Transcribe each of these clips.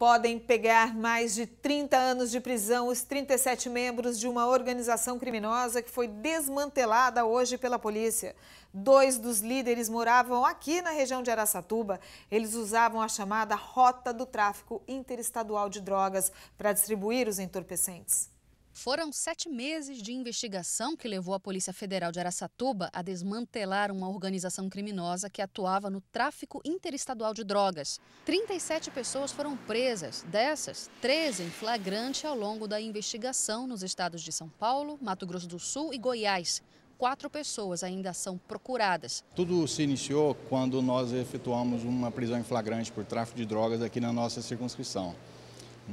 podem pegar mais de 30 anos de prisão os 37 membros de uma organização criminosa que foi desmantelada hoje pela polícia. Dois dos líderes moravam aqui na região de Araçatuba. Eles usavam a chamada rota do tráfico interestadual de drogas para distribuir os entorpecentes. Foram sete meses de investigação que levou a Polícia Federal de Araçatuba a desmantelar uma organização criminosa que atuava no tráfico interestadual de drogas. 37 pessoas foram presas, dessas, 13 em flagrante ao longo da investigação nos estados de São Paulo, Mato Grosso do Sul e Goiás. Quatro pessoas ainda são procuradas. Tudo se iniciou quando nós efetuamos uma prisão em flagrante por tráfico de drogas aqui na nossa circunscrição.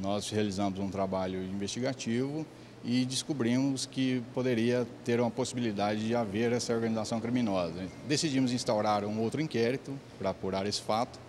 Nós realizamos um trabalho investigativo e descobrimos que poderia ter uma possibilidade de haver essa organização criminosa. Decidimos instaurar um outro inquérito para apurar esse fato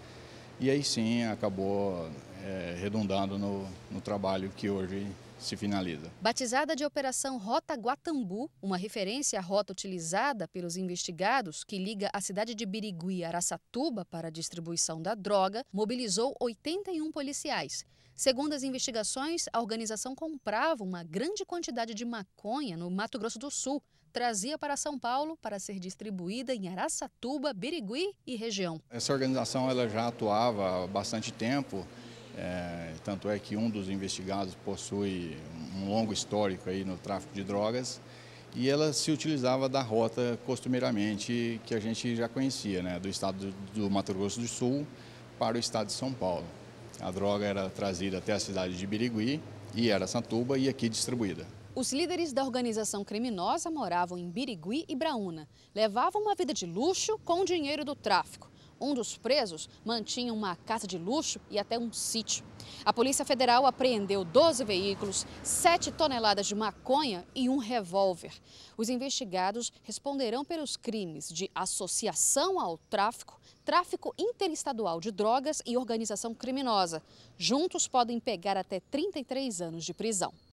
e aí sim acabou é, redundando no, no trabalho que hoje se finaliza. Batizada de Operação Rota Guatambu, uma referência à rota utilizada pelos investigados que liga a cidade de Birigui, Araçatuba, para a distribuição da droga, mobilizou 81 policiais Segundo as investigações, a organização comprava uma grande quantidade de maconha no Mato Grosso do Sul, trazia para São Paulo para ser distribuída em Araçatuba, Birigui e região. Essa organização ela já atuava há bastante tempo, é, tanto é que um dos investigados possui um longo histórico aí no tráfico de drogas e ela se utilizava da rota costumeiramente que a gente já conhecia, né, do estado do Mato Grosso do Sul para o estado de São Paulo. A droga era trazida até a cidade de Birigui e era Santuba e aqui distribuída. Os líderes da organização criminosa moravam em Birigui e Braúna. Levavam uma vida de luxo com o dinheiro do tráfico. Um dos presos mantinha uma casa de luxo e até um sítio. A Polícia Federal apreendeu 12 veículos, 7 toneladas de maconha e um revólver. Os investigados responderão pelos crimes de associação ao tráfico, tráfico interestadual de drogas e organização criminosa. Juntos podem pegar até 33 anos de prisão.